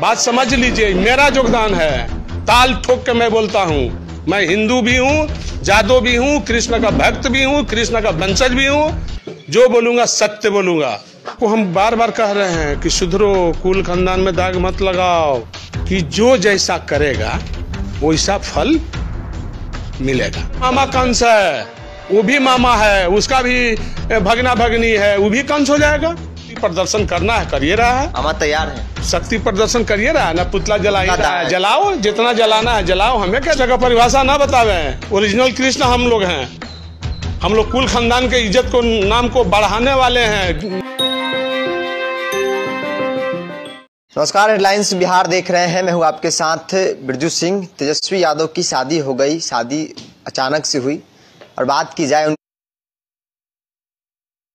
बात समझ लीजिए मेरा योगदान है ताल ठोक के मैं बोलता हूँ मैं हिंदू भी हूँ जादो भी हूँ कृष्ण का भक्त भी हूँ कृष्ण का वंशज भी हूँ जो बोलूंगा सत्य बोलूंगा को हम बार बार कह रहे हैं कि सुधरो कुल खानदान में दाग मत लगाओ कि जो जैसा करेगा वैसा फल मिलेगा मामा कंस है वो भी मामा है उसका भी भगना भगनी है वो भी कंस हो जाएगा प्रदर्शन करना है करिए रहा है हम तैयार है शक्ति प्रदर्शन करिए ना ना पुतला जला ही रहा है जलाओ जितना जलाना है जलाओ हमें क्या जगह परिभाषा ना बतावे हैं ओरिजिनल कृष्ण हम लोग हैं हम लोग कुल खानदान के इज्जत को नाम को बढ़ाने वाले हैं नमस्कार हेडलाइंस बिहार देख रहे हैं मैं हूँ आपके साथ बिरजू सिंह तेजस्वी यादव की शादी हो गई शादी अचानक से हुई और बात की जाए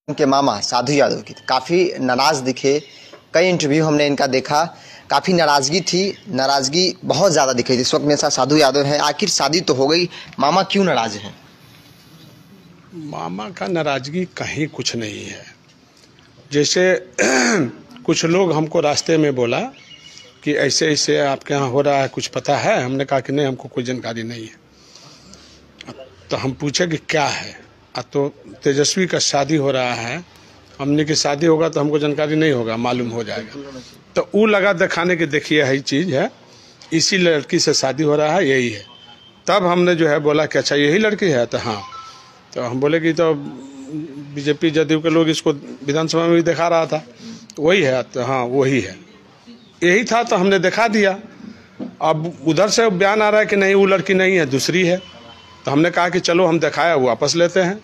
उनके मामा साधु यादव की तो काफ़ी नाराज दिखे कई इंटरव्यू हमने इनका देखा काफ़ी नाराज़गी थी नाराज़गी बहुत ज़्यादा दिखाई थी इस वक्त मेरे साथ साधु यादव हैं आखिर शादी तो हो गई मामा क्यों नाराज़ हैं मामा का नाराज़गी कहीं कुछ नहीं है जैसे कुछ लोग हमको रास्ते में बोला कि ऐसे ऐसे आपके यहाँ हो रहा है कुछ पता है हमने कहा कि नहीं हमको कोई जानकारी नहीं है तो हम पूछे कि क्या है तो तेजस्वी का शादी हो रहा है हमने की शादी होगा तो हमको जानकारी नहीं होगा मालूम हो जाएगा तो वो लगा दिखाने की देखिए यही चीज़ है इसी लड़की से शादी हो रहा है यही है तब हमने जो है बोला कि अच्छा यही लड़की है तो हाँ तो हम बोले कि तो बीजेपी जदयू के लोग इसको विधानसभा में भी दिखा रहा था तो वही है तो हाँ वही है यही था तो हमने दिखा दिया अब उधर से बयान आ रहा है कि नहीं वो लड़की नहीं है दूसरी है तो हमने कहा कि चलो हम दिखाया वापस लेते हैं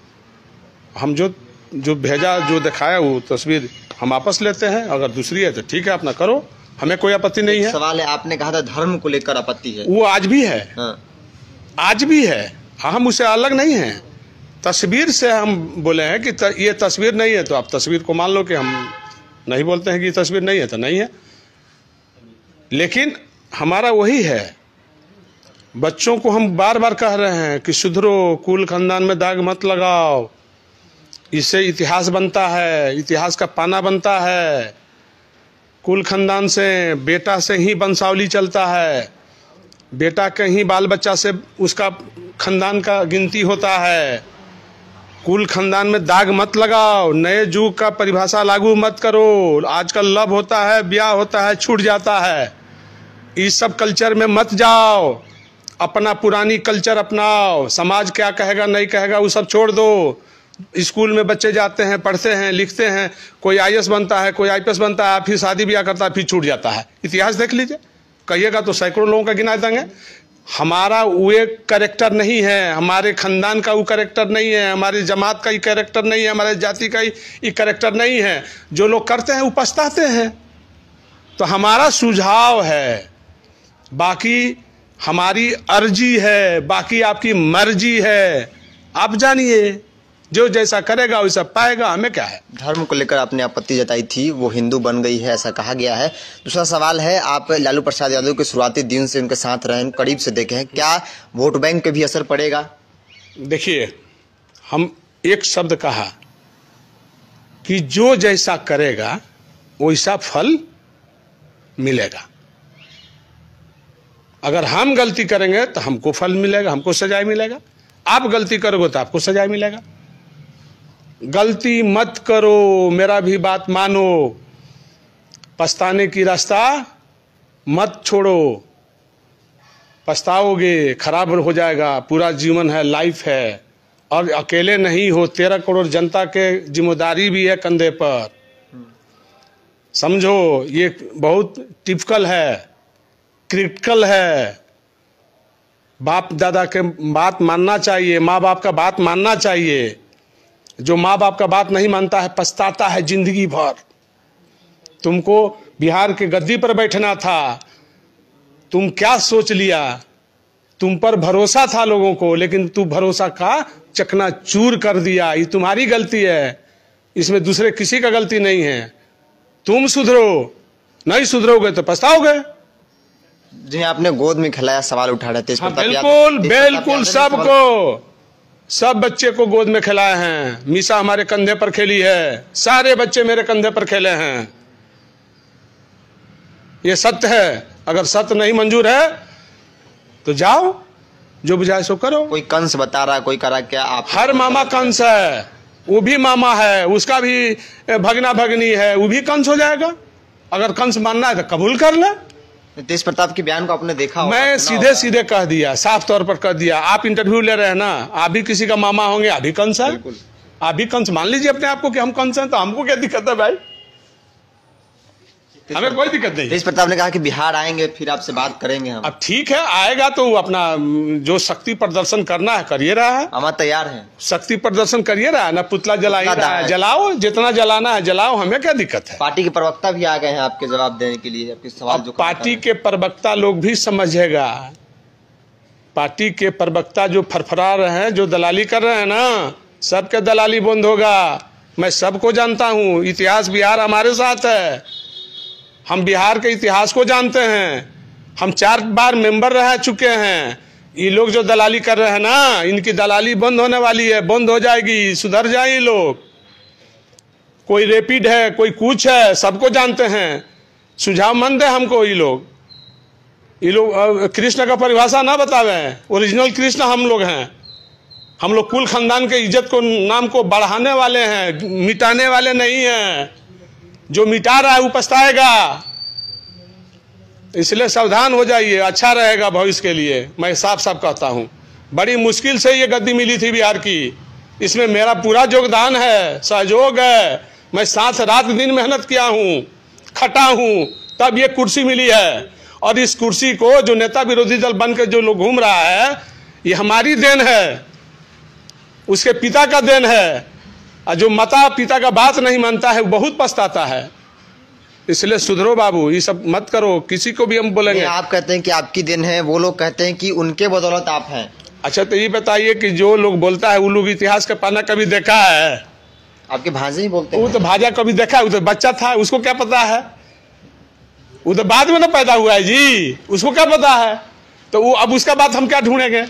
हम जो जो भेजा जो दिखाया वो तस्वीर हम वापस लेते हैं अगर दूसरी है तो ठीक है अपना करो हमें कोई आपत्ति नहीं है सवाल है आपने कहा था धर्म को लेकर आपत्ति है वो आज भी है हाँ। आज भी है हम उसे अलग नहीं है तस्वीर से हम बोले हैं कि ये तस्वीर नहीं है तो आप तस्वीर को मान लो कि हम नहीं बोलते हैं कि ये तस्वीर नहीं है तो नहीं है लेकिन हमारा वही है बच्चों को हम बार बार कह रहे हैं कि सुधरो कुल खानदान में दाग मत लगाओ इससे इतिहास बनता है इतिहास का पाना बनता है कुल खानदान से बेटा से ही वंशावली चलता है बेटा के ही बाल बच्चा से उसका खानदान का गिनती होता है कुल खानदान में दाग मत लगाओ नए जुग का परिभाषा लागू मत करो आजकल लव होता है ब्याह होता है छूट जाता है इस सब कल्चर में मत जाओ अपना पुरानी कल्चर अपनाओ समाज क्या कहेगा नहीं कहेगा वो सब छोड़ दो स्कूल में बच्चे जाते हैं पढ़ते हैं लिखते हैं कोई आई बनता है कोई आई बनता है फिर शादी ब्याह करता है फिर छूट जाता है इतिहास देख लीजिए कहिएगा तो सैकड़ों लोगों का गिना देंगे हमारा वे करेक्टर नहीं है हमारे खानदान का वो करेक्टर नहीं है हमारी जमात का ही करेक्टर नहीं है हमारे जाति का ही करेक्टर नहीं है जो लोग करते हैं वो पछताते हैं तो हमारा सुझाव है बाकी हमारी अर्जी है बाकी आपकी मर्जी है आप जानिए जो जैसा करेगा वैसा पाएगा हमें क्या है धर्म को लेकर आपने आपत्ति जताई थी वो हिंदू बन गई है ऐसा कहा गया है दूसरा सवाल है आप लालू प्रसाद यादव के शुरुआती दिन से उनके साथ रहे करीब से देखे हैं क्या वोट बैंक पे भी असर पड़ेगा देखिए हम एक शब्द कहा कि जो जैसा करेगा वैसा फल मिलेगा अगर हम गलती करेंगे तो हमको फल मिलेगा हमको सजाए मिलेगा आप गलती करोगे तो आपको सजाए मिलेगा गलती मत करो मेरा भी बात मानो पछताने की रास्ता मत छोड़ो पछताओगे खराब हो जाएगा पूरा जीवन है लाइफ है और अकेले नहीं हो तेरह करोड़ जनता के जिम्मेदारी भी है कंधे पर समझो ये बहुत टिपिकल है क्रिटिकल है बाप दादा के बात मानना चाहिए माँ बाप का बात मानना चाहिए जो माँ बाप का बात नहीं मानता है पछताता है जिंदगी भर तुमको बिहार के गद्दी पर बैठना था तुम क्या सोच लिया तुम पर भरोसा था लोगों को लेकिन तू भरोसा का चकना चूर कर दिया ये तुम्हारी गलती है इसमें दूसरे किसी का गलती नहीं है तुम सुधरो नहीं सुधरोगे तो पछताओगे जी आपने गोद में खिलाया सवाल उठा रहे थे हाँ, बिल्कुल बिल्कुल सबको सब बच्चे को गोद में खिलाए हैं मीसा हमारे कंधे पर खेली है सारे बच्चे मेरे कंधे पर खेले हैं ये सत्य है अगर सत्य नहीं मंजूर है तो जाओ जो बुझाए सो करो कोई कंस बता रहा कोई करा क्या आप हर मामा कंस है वो भी मामा है उसका भी भगना भगनी है वो भी कंस हो जाएगा अगर कंस मानना है तो कबूल कर ले नीतीश प्रताप के बयान को आपने देखा मैं सीधे सीधे कह दिया साफ तौर पर कह दिया आप इंटरव्यू ले रहे हैं ना आप भी किसी का मामा होंगे अभी कंस है आप भी कंस मान लीजिए अपने आप को कि हम कंस हैं तो हमको क्या दिक्कत है भाई हमें कोई दिक्कत नहीं तेज प्रताप ने कहा कि बिहार आएंगे फिर आपसे बात करेंगे हम अब ठीक है आएगा तो अपना जो शक्ति प्रदर्शन करना है करिए रहा है हम तैयार हैं शक्ति प्रदर्शन करिए रहा है ना पुतला जला रहा है जलाओ जितना जलाना है जलाओ हमें क्या दिक्कत है पार्टी के प्रवक्ता भी आ गए हैं आपके जवाब देने के लिए आपके सवाल जो पार्टी के प्रवक्ता लोग भी समझेगा पार्टी के प्रवक्ता जो फरफरा रहे हैं जो दलाली कर रहे हैं ना सबके दलाली बंद होगा मैं सबको जानता हूँ इतिहास बिहार हमारे साथ है हम बिहार के इतिहास को जानते हैं हम चार बार मेंबर रह चुके हैं ये लोग जो दलाली कर रहे हैं ना इनकी दलाली बंद होने वाली है बंद हो जाएगी सुधर जाए लोग कोई रेपिड है कोई कुछ है सबको जानते हैं सुझाव मंद है हमको ये लोग ये लोग कृष्ण का परिभाषा ना बतावे ओरिजिनल कृष्ण हम लोग हैं हम लोग कुल खानदान के इज्जत को नाम को बढ़ाने वाले हैं मिटाने वाले नहीं हैं जो मिटा रहा है वो पछताएगा इसलिए सावधान हो जाइए अच्छा रहेगा भविष्य के लिए मैं साफ साफ कहता हूँ बड़ी मुश्किल से ये गद्दी मिली थी बिहार की इसमें मेरा पूरा योगदान है सहयोग है मैं साथ रात दिन मेहनत किया हूँ खटा हूँ तब ये कुर्सी मिली है और इस कुर्सी को जो नेता विरोधी दल बनकर जो लोग घूम रहा है ये हमारी देन है उसके पिता का देन है और जो माता पिता का बात नहीं मानता है बहुत पछताता है इसलिए सुधरो बाबू ये सब मत करो किसी को भी हम बोलेंगे आप कहते हैं कि आपकी दिन है वो लोग कहते हैं कि उनके बदौलत आप हैं अच्छा तो ये बताइए कि जो लोग बोलता है वो लोग इतिहास का पाना कभी देखा है आपके भाजे ही बोलते वो तो भाजा कभी देखा है वो तो बच्चा था उसको क्या पता है वो तो बाद में ना पैदा हुआ है जी उसको क्या पता है तो वो अब उसका बात हम क्या ढूंढेंगे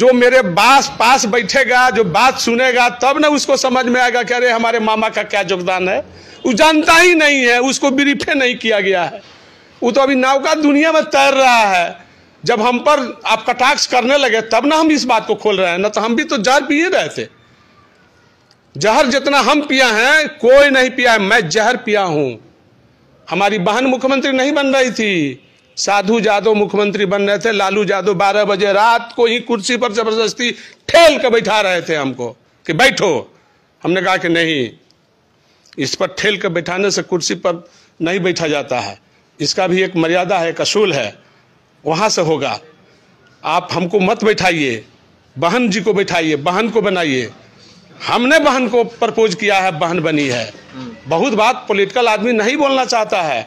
जो मेरे बास पास बैठेगा जो बात सुनेगा तब ना उसको समझ में आएगा कि अरे हमारे मामा का क्या योगदान है वो जानता ही नहीं है उसको ब्रीफे नहीं किया गया है वो तो अभी नाव का दुनिया में तैर रहा है जब हम पर आप कटाक्ष करने लगे तब ना हम इस बात को खोल रहे हैं ना तो हम भी तो जहर पिए रहे थे जहर जितना हम पिया हैं कोई नहीं पिया है मैं जहर पिया हूं हमारी बहन मुख्यमंत्री नहीं बन रही थी साधु यादव मुख्यमंत्री बन रहे थे लालू जादव बारह बजे रात को ही कुर्सी पर जबरदस्ती ठेल कर बैठा रहे थे हमको कि बैठो हमने कहा कि नहीं इस पर ठेल कर बैठाने से कुर्सी पर नहीं बैठा जाता है इसका भी एक मर्यादा है कसूल है वहाँ से होगा आप हमको मत बैठाइए बहन जी को बैठाइए बहन को बनाइए हमने बहन को प्रपोज किया है बहन बनी है बहुत बात पॉलिटिकल आदमी नहीं बोलना चाहता है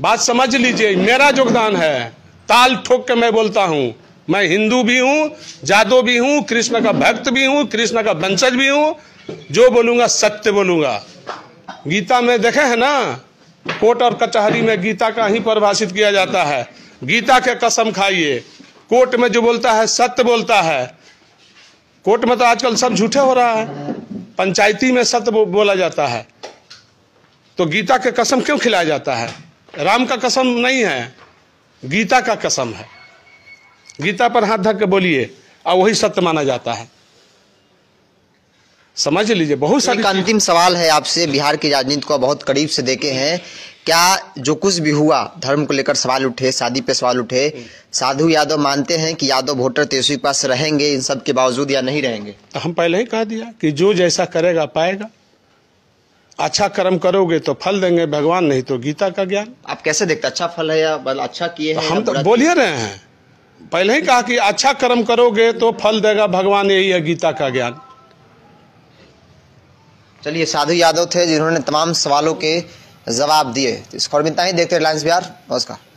बात समझ लीजिए मेरा योगदान है ताल ठोक के मैं बोलता हूं मैं हिंदू भी हूं जादो भी हूँ कृष्ण का भक्त भी हूँ कृष्ण का वंशज भी हूँ जो बोलूंगा सत्य बोलूंगा गीता में देखे है ना कोर्ट और कचहरी में गीता का ही परिभाषित किया जाता है गीता के कसम खाइए कोर्ट में जो बोलता है सत्य बोलता है कोर्ट में तो आजकल सब झूठे हो रहा है पंचायती में सत्य बोला जाता है तो गीता के कसम क्यों खिलाया जाता है राम का कसम नहीं है गीता का कसम है गीता पर हाथ धक के बोलिए और वही सत्य माना जाता है समझ लीजिए बहुत सारी अंतिम सवाल है आपसे बिहार की राजनीति को बहुत करीब से देखे हैं क्या जो कुछ भी हुआ धर्म को लेकर सवाल उठे शादी पे सवाल उठे साधु यादव मानते हैं कि यादव वोटर तेजस्वी के पास रहेंगे इन सब के बावजूद या नहीं रहेंगे हम पहले ही कह दिया कि जो जैसा करेगा पाएगा अच्छा कर्म करोगे तो फल देंगे भगवान नहीं तो गीता का ज्ञान आप कैसे देखते अच्छा फल है या अच्छा किए हैं हम तो बोल ही रहे हैं पहले ही कहा कि अच्छा कर्म करोगे तो फल देगा भगवान यही है गीता का ज्ञान चलिए साधु यादव थे जिन्होंने तमाम सवालों के जवाब दिए तो इस खबर में इतना ही देखते रिलायंस बिहार नमस्कार